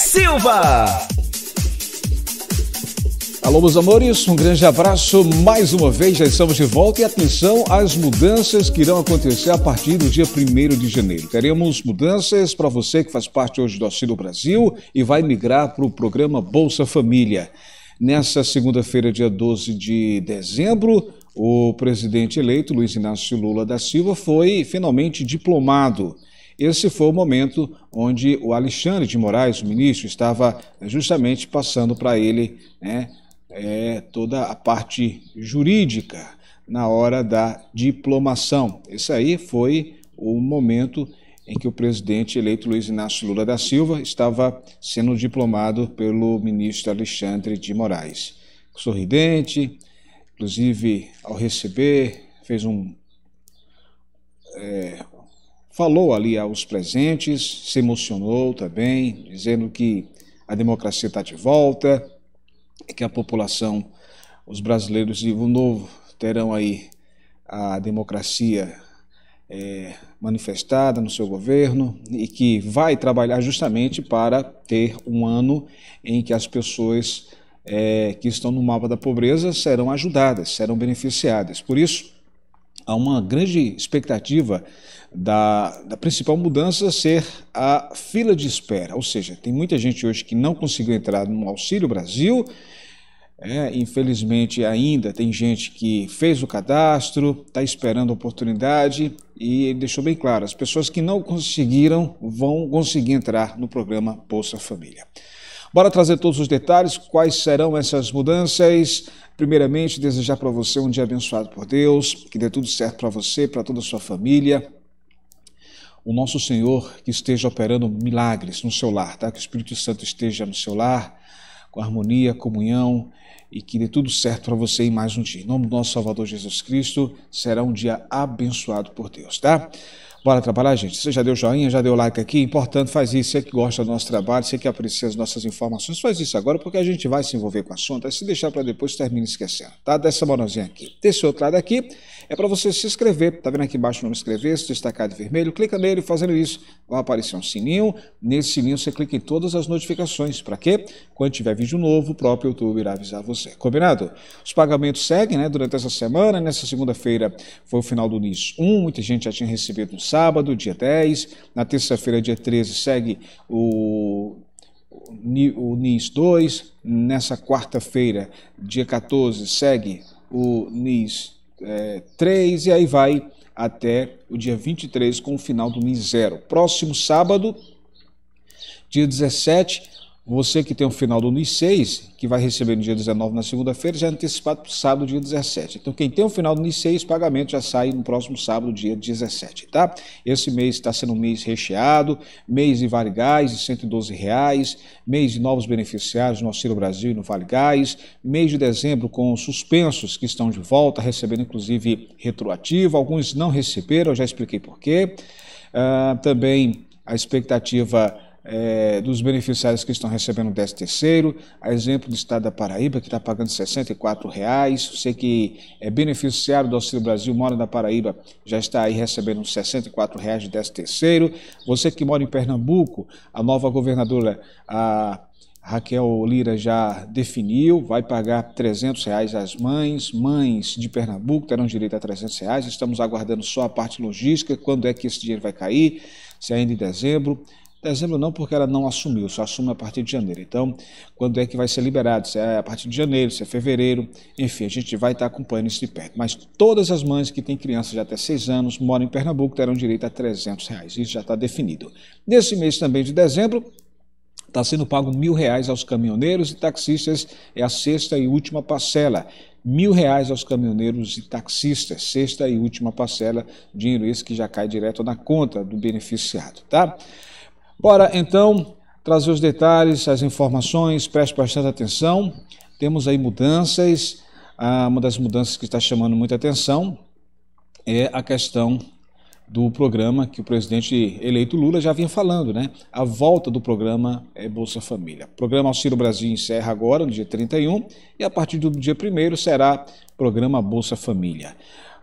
Silva. Alô, meus amores, um grande abraço mais uma vez. Já estamos de volta e atenção às mudanças que irão acontecer a partir do dia 1 de janeiro. Teremos mudanças para você que faz parte hoje do Auxílio Brasil e vai migrar para o programa Bolsa Família. Nessa segunda-feira, dia 12 de dezembro, o presidente eleito Luiz Inácio Lula da Silva foi finalmente diplomado. Esse foi o momento onde o Alexandre de Moraes, o ministro, estava justamente passando para ele né, é, toda a parte jurídica na hora da diplomação. Esse aí foi o momento em que o presidente eleito Luiz Inácio Lula da Silva estava sendo diplomado pelo ministro Alexandre de Moraes. Sorridente, inclusive ao receber, fez um, é, falou ali aos presentes, se emocionou também, dizendo que a democracia está de volta, que a população, os brasileiros de novo terão aí a democracia é, manifestada no seu governo e que vai trabalhar justamente para ter um ano em que as pessoas é, que estão no mapa da pobreza serão ajudadas, serão beneficiadas. Por isso, há uma grande expectativa da, da, principal mudança ser a fila de espera. Ou seja, tem muita gente hoje que não conseguiu entrar no Auxílio Brasil. É, infelizmente, ainda tem gente que fez o cadastro, está esperando a oportunidade e deixou bem claro: as pessoas que não conseguiram vão conseguir entrar no programa Bolsa Família. Bora trazer todos os detalhes, quais serão essas mudanças. Primeiramente, desejar para você um dia abençoado por Deus, que dê tudo certo para você, para toda a sua família. O nosso Senhor que esteja operando milagres no seu lar, tá? Que o Espírito Santo esteja no seu lar, com harmonia, comunhão e que dê tudo certo para você em mais um dia. Em nome do nosso Salvador Jesus Cristo, será um dia abençoado por Deus, tá? Bora trabalhar, gente? Você já deu joinha, já deu like aqui? Importante, faz isso. Você que gosta do nosso trabalho, você que aprecia as nossas informações, faz isso agora, porque a gente vai se envolver com o assunto. Aí se deixar para depois, termina esquecendo, tá? Dessa moralzinha aqui. Desse outro lado aqui é para você se inscrever. Tá vendo aqui embaixo o nome inscrever, se destacar de vermelho. Clica nele, fazendo isso, vai aparecer um sininho. Nesse sininho você clica em todas as notificações. Para quê? Quando tiver vídeo novo, o próprio YouTube irá avisar você. Combinado? Os pagamentos seguem, né? Durante essa semana, nessa segunda-feira foi o final do NIS 1. Muita gente já tinha recebido no sábado, dia 10. Na terça-feira, dia 13, segue o o NIS 2, nessa quarta-feira, dia 14, segue o NIS é, 3 e aí vai até o dia 23 com o final do NIS 0. Próximo sábado, dia 17, você que tem o final do NIS 6, que vai receber no dia 19 na segunda-feira, já é antecipado para o sábado, dia 17. Então, quem tem o final do NIS 6, pagamento já sai no próximo sábado, dia 17, tá? Esse mês está sendo um mês recheado, mês de Vale Gás de 112 reais, mês de novos beneficiários no Auxílio Brasil e no Vale Gás, mês de dezembro com suspensos que estão de volta, recebendo inclusive retroativo, alguns não receberam, já expliquei por quê. Uh, também a expectativa é, dos beneficiários que estão recebendo o 13 terceiro, a exemplo do estado da Paraíba, que está pagando R$ reais. Você que é beneficiário do Auxílio Brasil, mora na Paraíba, já está aí recebendo R$ 64,00 de 13 terceiro. Você que mora em Pernambuco, a nova governadora, a Raquel Lira já definiu, vai pagar 300 reais às mães, mães de Pernambuco terão direito a 300 reais, estamos aguardando só a parte logística, quando é que esse dinheiro vai cair, se é ainda em dezembro, Tá dezembro não, porque ela não assumiu, só assume a partir de janeiro. Então, quando é que vai ser liberado? Se é a partir de janeiro, se é fevereiro, enfim, a gente vai estar acompanhando isso de perto. Mas todas as mães que têm crianças de até 6 anos, moram em Pernambuco, terão direito a 300 reais. Isso já está definido. Nesse mês também de dezembro, está sendo pago mil reais aos caminhoneiros e taxistas, é a sexta e última parcela mil reais aos caminhoneiros e taxistas, sexta e última parcela, dinheiro esse que já cai direto na conta do beneficiado, tá? Bora então trazer os detalhes, as informações, preste bastante atenção. Temos aí mudanças. Ah, uma das mudanças que está chamando muita atenção é a questão do programa que o presidente eleito Lula já vinha falando, né? A volta do programa é Bolsa Família. O programa Auxílio Brasil encerra agora, no dia 31, e a partir do dia 1 será programa Bolsa Família.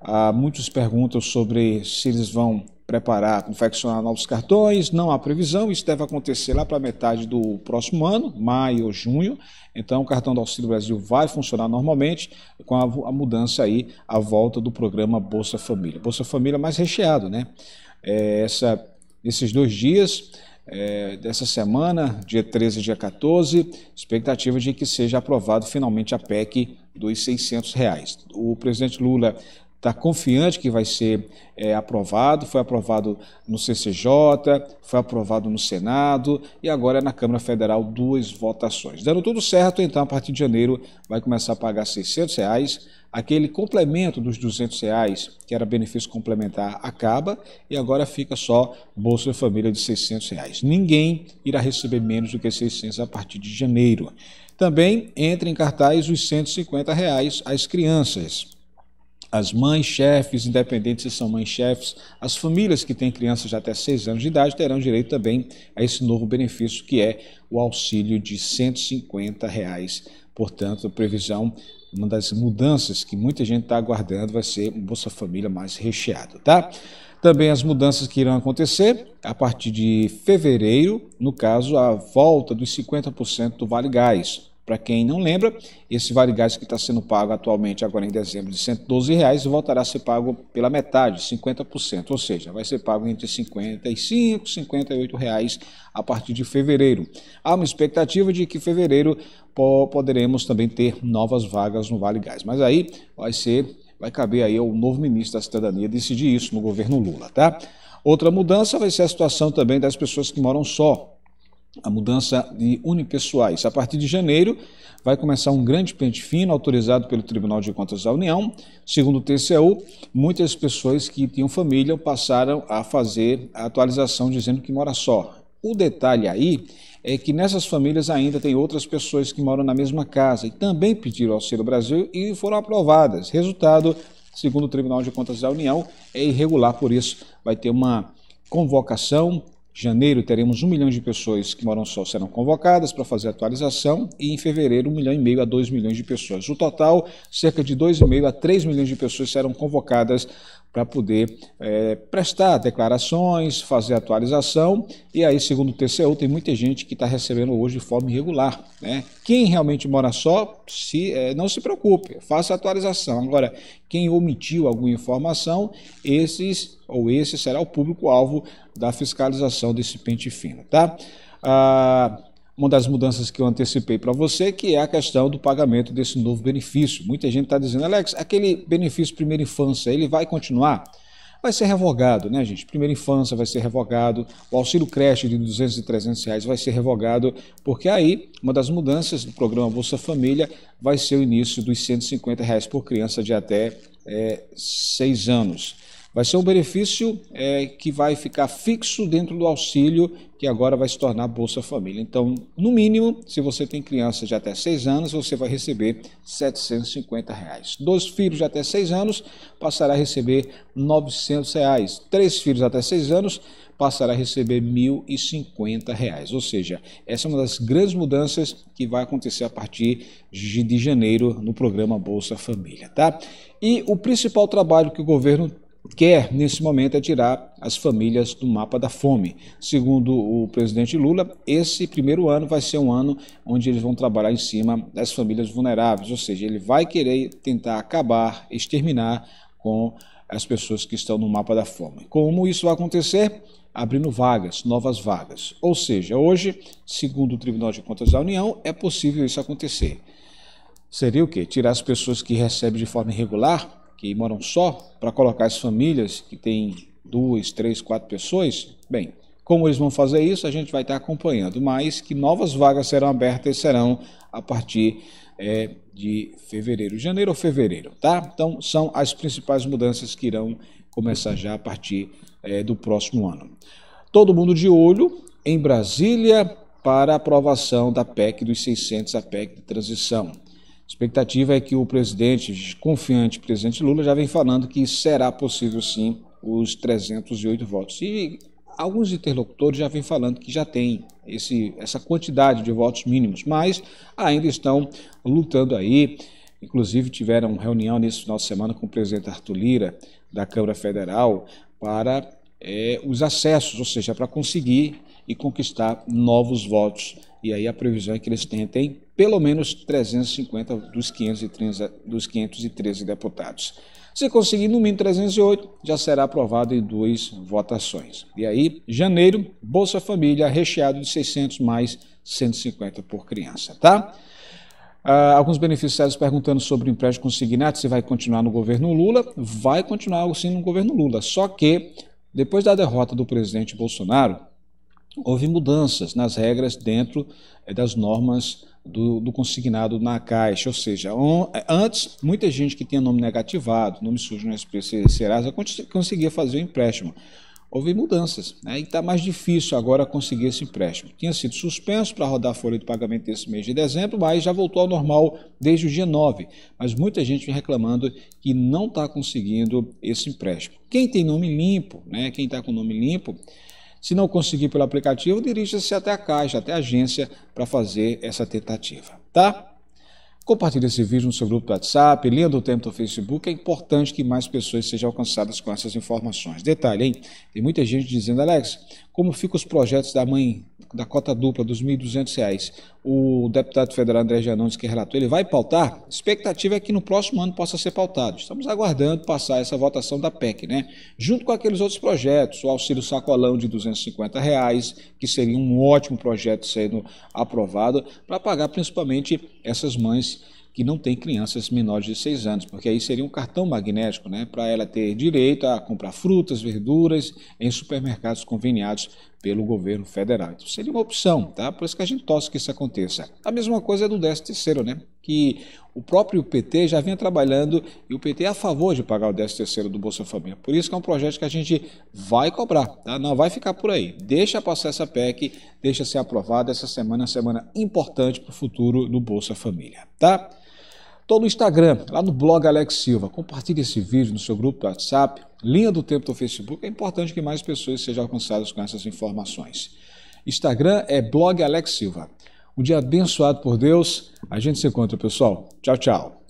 Há ah, muitos perguntam sobre se eles vão preparar, confeccionar novos cartões, não há previsão, isso deve acontecer lá para metade do próximo ano, maio ou junho. Então o cartão do Auxílio Brasil vai funcionar normalmente com a, mudança aí, a volta do programa Bolsa Família. Bolsa Família mais recheado, né? É, essa, esses dois dias é, dessa semana, dia 13 e dia 14, expectativa de que seja aprovado finalmente a PEC dos 600 reais. O presidente Lula está confiante que vai ser é, aprovado. Foi aprovado no CCJ, foi aprovado no Senado e agora é na Câmara Federal duas votações. Dando tudo certo, então, a partir de janeiro vai começar a pagar R$ 600. Reais. Aquele complemento dos R$ 200, reais, que era benefício complementar, acaba e agora fica só Bolsa Família de R$ 600. Reais. Ninguém irá receber menos do que R$ 600 a partir de janeiro. Também entra em cartaz os R$ 150 reais às crianças as mães chefes, independente se são mães chefes, as famílias que têm crianças de até 6 anos de idade terão direito também a esse novo benefício, que é o auxílio de R$ 150. Reais. Portanto, a previsão, uma das mudanças que muita gente está aguardando vai ser o Bolsa Família mais recheado, tá? Também as mudanças que irão acontecer a partir de fevereiro, no caso, a volta dos 50% do Vale Gás para quem não lembra, esse vale gás que está sendo pago atualmente, agora em dezembro, de R$ reais, voltará a ser pago pela metade, 50%, ou seja, vai ser pago entre R$ 55 e R$ reais a partir de fevereiro. Há uma expectativa de que fevereiro poderemos também ter novas vagas no Vale Gás, mas aí vai ser vai caber aí ao novo ministro da Cidadania decidir isso no governo Lula, tá? Outra mudança vai ser a situação também das pessoas que moram só, a mudança de unipessoais. A partir de janeiro, vai começar um grande pente fino autorizado pelo Tribunal de Contas da União. Segundo o TCU, muitas pessoas que tinham família passaram a fazer a atualização dizendo que mora só. O detalhe aí é que nessas famílias ainda tem outras pessoas que moram na mesma casa e também pediram auxílio Brasil e foram aprovadas. Resultado, segundo o Tribunal de Contas da União, é irregular, por isso vai ter uma convocação janeiro, teremos um milhão de pessoas que moram só serão convocadas para fazer atualização e em fevereiro, um milhão e meio a dois milhões de pessoas. O total, cerca de dois e meio a três milhões de pessoas serão convocadas para poder é, prestar declarações, fazer atualização. E aí, segundo o TCU, tem muita gente que está recebendo hoje de forma irregular. Né? Quem realmente mora só, se, é, não se preocupe, faça atualização. Agora, quem omitiu alguma informação, esses ou esse será o público-alvo da fiscalização desse pente fino. Tá? Ah, uma das mudanças que eu antecipei para você, que é a questão do pagamento desse novo benefício. Muita gente está dizendo, Alex, aquele benefício primeira infância, ele vai continuar? Vai ser revogado, né, gente? Primeira infância vai ser revogado, o auxílio creche de 200 e 300 reais vai ser revogado, porque aí uma das mudanças do programa Bolsa Família vai ser o início dos 150 reais por criança de até é, seis anos. Vai ser um benefício é, que vai ficar fixo dentro do auxílio, que agora vai se tornar Bolsa Família. Então, no mínimo, se você tem criança de até 6 anos, você vai receber R$ 750. Reais. Dois filhos de até 6 anos passará a receber R$ 900. Reais. Três filhos até 6 anos passará a receber R$ 1.050. Ou seja, essa é uma das grandes mudanças que vai acontecer a partir de janeiro no programa Bolsa Família, tá? E o principal trabalho que o governo quer, é, nesse momento, é tirar as famílias do mapa da fome. Segundo o presidente Lula, esse primeiro ano vai ser um ano onde eles vão trabalhar em cima das famílias vulneráveis, ou seja, ele vai querer tentar acabar, exterminar com as pessoas que estão no mapa da fome. Como isso vai acontecer? Abrindo vagas, novas vagas. Ou seja, hoje, segundo o Tribunal de Contas da União, é possível isso acontecer. Seria o quê? Tirar as pessoas que recebem de forma irregular que moram só, para colocar as famílias que têm duas, três, quatro pessoas, bem, como eles vão fazer isso, a gente vai estar acompanhando, mas que novas vagas serão abertas serão a partir é, de fevereiro, janeiro ou fevereiro, tá? Então, são as principais mudanças que irão começar já a partir é, do próximo ano. Todo mundo de olho em Brasília para aprovação da PEC dos 600, a PEC de transição. A expectativa é que o presidente, confiante presidente Lula, já vem falando que será possível sim os 308 votos. E alguns interlocutores já vêm falando que já tem esse, essa quantidade de votos mínimos, mas ainda estão lutando aí. Inclusive, tiveram reunião nesse final de semana com o presidente Arthur Lira, da Câmara Federal, para é, os acessos, ou seja, para conseguir e conquistar novos votos e aí a previsão é que eles tentem pelo menos 350 dos 513, dos 513 deputados. Se conseguir no mínimo 308, já será aprovado em duas votações. E aí, janeiro, Bolsa Família recheado de 600 mais 150 por criança, tá? Uh, alguns beneficiários perguntando sobre o empréstimo consignado, se vai continuar no governo Lula. Vai continuar sim no governo Lula, só que depois da derrota do presidente Bolsonaro, houve mudanças nas regras dentro eh, das normas do, do, consignado na Caixa. Ou seja, on, eh, antes, muita gente que tinha nome negativado, nome sujo no SPC Serasa, conseguia fazer o empréstimo. Houve mudanças, né? e está mais difícil agora conseguir esse empréstimo. Tinha sido suspenso para rodar a folha de pagamento desse mês de dezembro, mas já voltou ao normal desde o dia 9. Mas muita gente vem reclamando que não está conseguindo esse empréstimo. Quem tem nome limpo, né? quem está com nome limpo, se não conseguir pelo aplicativo, dirija-se até a caixa, até a agência para fazer essa tentativa, tá? Compartilhe esse vídeo no seu grupo do WhatsApp, linha do tempo do Facebook. É importante que mais pessoas sejam alcançadas com essas informações. Detalhe, hein? Tem muita gente dizendo, Alex, como ficam os projetos da mãe da cota dupla dos R$ 1.200? O deputado federal André Janão disse que relatou. Ele vai pautar? A expectativa é que no próximo ano possa ser pautado. Estamos aguardando passar essa votação da PEC, né? Junto com aqueles outros projetos, o auxílio sacolão de R$ 250, reais, que seria um ótimo projeto sendo aprovado para pagar principalmente essas mães que não tem crianças menores de 6 anos, porque aí seria um cartão magnético né, para ela ter direito a comprar frutas, verduras em supermercados conveniados pelo governo federal. Então seria uma opção, tá? Por isso que a gente torce que isso aconteça. A mesma coisa é do 13 terceiro, né? Que o próprio PT já vinha trabalhando e o PT é a favor de pagar o 13 terceiro do Bolsa Família. Por isso que é um projeto que a gente vai cobrar, tá? Não vai ficar por aí. Deixa passar essa PEC, deixa ser aprovada essa semana, semana importante para o futuro do Bolsa Família, tá? Estou no Instagram, lá no blog Alex Silva. Compartilhe esse vídeo no seu grupo do WhatsApp, linha do tempo do Facebook. É importante que mais pessoas sejam alcançadas com essas informações. Instagram é blog Alex Silva. Um dia abençoado por Deus. A gente se encontra, pessoal. Tchau, tchau.